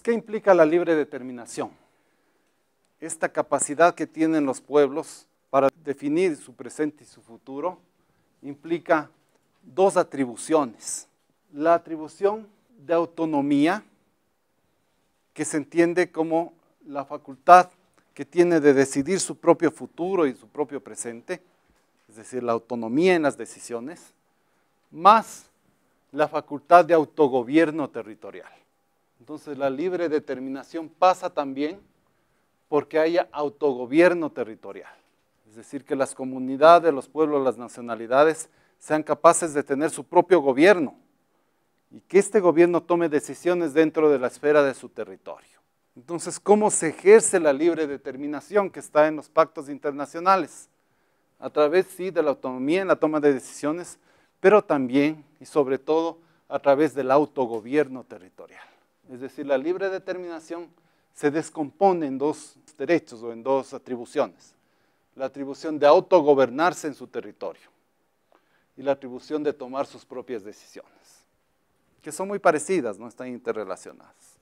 ¿Qué implica la libre determinación? Esta capacidad que tienen los pueblos para definir su presente y su futuro implica dos atribuciones. La atribución de autonomía, que se entiende como la facultad que tiene de decidir su propio futuro y su propio presente, es decir, la autonomía en las decisiones, más la facultad de autogobierno territorial. Entonces la libre determinación pasa también porque haya autogobierno territorial. Es decir, que las comunidades, los pueblos, las nacionalidades sean capaces de tener su propio gobierno y que este gobierno tome decisiones dentro de la esfera de su territorio. Entonces, ¿cómo se ejerce la libre determinación que está en los pactos internacionales? A través, sí, de la autonomía en la toma de decisiones, pero también y sobre todo a través del autogobierno territorial es decir, la libre determinación, se descompone en dos derechos o en dos atribuciones. La atribución de autogobernarse en su territorio y la atribución de tomar sus propias decisiones, que son muy parecidas, no están interrelacionadas.